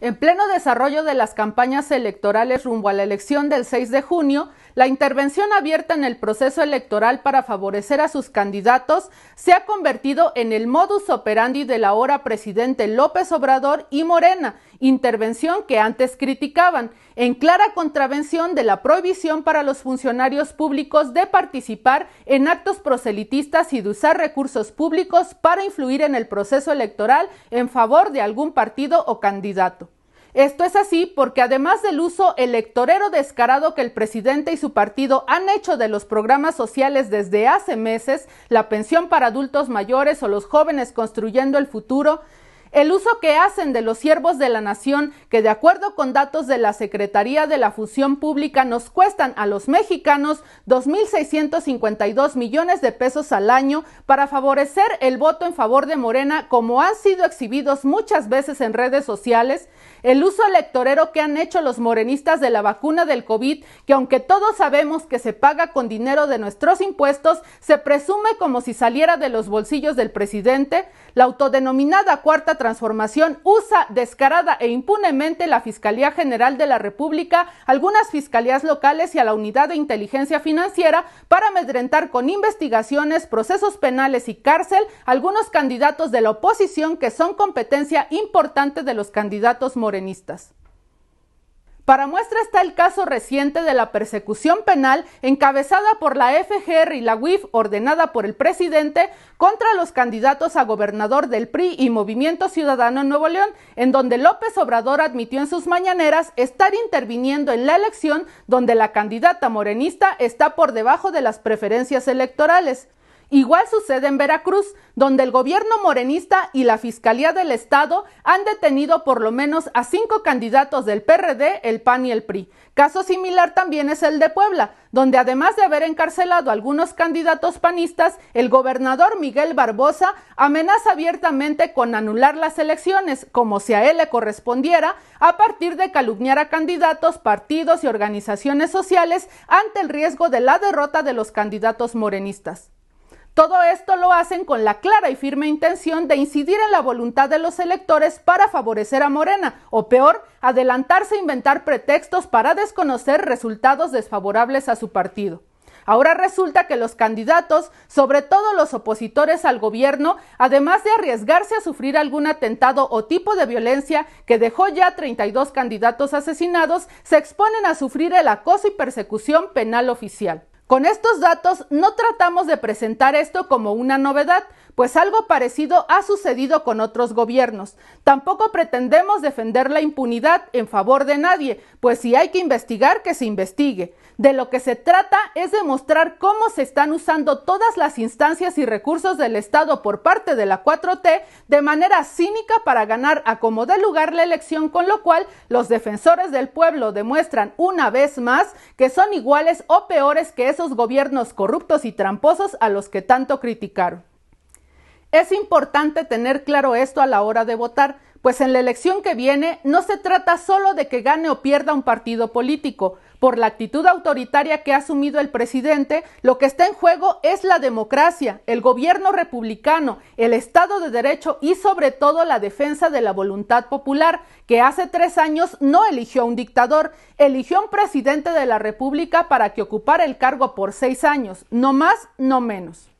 En pleno desarrollo de las campañas electorales rumbo a la elección del 6 de junio, la intervención abierta en el proceso electoral para favorecer a sus candidatos se ha convertido en el modus operandi del ahora presidente López Obrador y Morena, intervención que antes criticaban, en clara contravención de la prohibición para los funcionarios públicos de participar en actos proselitistas y de usar recursos públicos para influir en el proceso electoral en favor de algún partido o candidato. Esto es así porque además del uso electorero descarado que el presidente y su partido han hecho de los programas sociales desde hace meses, la pensión para adultos mayores o los jóvenes construyendo el futuro, el uso que hacen de los siervos de la nación, que de acuerdo con datos de la Secretaría de la Fusión Pública nos cuestan a los mexicanos 2.652 millones de pesos al año para favorecer el voto en favor de Morena, como han sido exhibidos muchas veces en redes sociales, el uso electorero que han hecho los morenistas de la vacuna del COVID, que aunque todos sabemos que se paga con dinero de nuestros impuestos, se presume como si saliera de los bolsillos del presidente, la autodenominada cuarta transformación usa descarada e impunemente la Fiscalía General de la República, algunas fiscalías locales y a la Unidad de Inteligencia Financiera para amedrentar con investigaciones, procesos penales y cárcel algunos candidatos de la oposición que son competencia importante de los candidatos morenistas. Para muestra está el caso reciente de la persecución penal encabezada por la FGR y la UIF ordenada por el presidente contra los candidatos a gobernador del PRI y Movimiento Ciudadano en Nuevo León, en donde López Obrador admitió en sus mañaneras estar interviniendo en la elección donde la candidata morenista está por debajo de las preferencias electorales. Igual sucede en Veracruz, donde el gobierno morenista y la Fiscalía del Estado han detenido por lo menos a cinco candidatos del PRD, el PAN y el PRI. Caso similar también es el de Puebla, donde además de haber encarcelado a algunos candidatos panistas, el gobernador Miguel Barbosa amenaza abiertamente con anular las elecciones, como si a él le correspondiera, a partir de calumniar a candidatos, partidos y organizaciones sociales ante el riesgo de la derrota de los candidatos morenistas. Todo esto lo hacen con la clara y firme intención de incidir en la voluntad de los electores para favorecer a Morena, o peor, adelantarse a inventar pretextos para desconocer resultados desfavorables a su partido. Ahora resulta que los candidatos, sobre todo los opositores al gobierno, además de arriesgarse a sufrir algún atentado o tipo de violencia que dejó ya 32 candidatos asesinados, se exponen a sufrir el acoso y persecución penal oficial. Con estos datos no tratamos de presentar esto como una novedad, pues algo parecido ha sucedido con otros gobiernos. Tampoco pretendemos defender la impunidad en favor de nadie, pues si hay que investigar, que se investigue. De lo que se trata es demostrar cómo se están usando todas las instancias y recursos del Estado por parte de la 4T de manera cínica para ganar a como dé lugar la elección, con lo cual los defensores del pueblo demuestran una vez más que son iguales o peores que esos gobiernos corruptos y tramposos a los que tanto criticaron. Es importante tener claro esto a la hora de votar, pues en la elección que viene no se trata solo de que gane o pierda un partido político, por la actitud autoritaria que ha asumido el presidente, lo que está en juego es la democracia, el gobierno republicano, el Estado de Derecho y sobre todo la defensa de la voluntad popular, que hace tres años no eligió a un dictador, eligió a un presidente de la República para que ocupara el cargo por seis años, no más, no menos.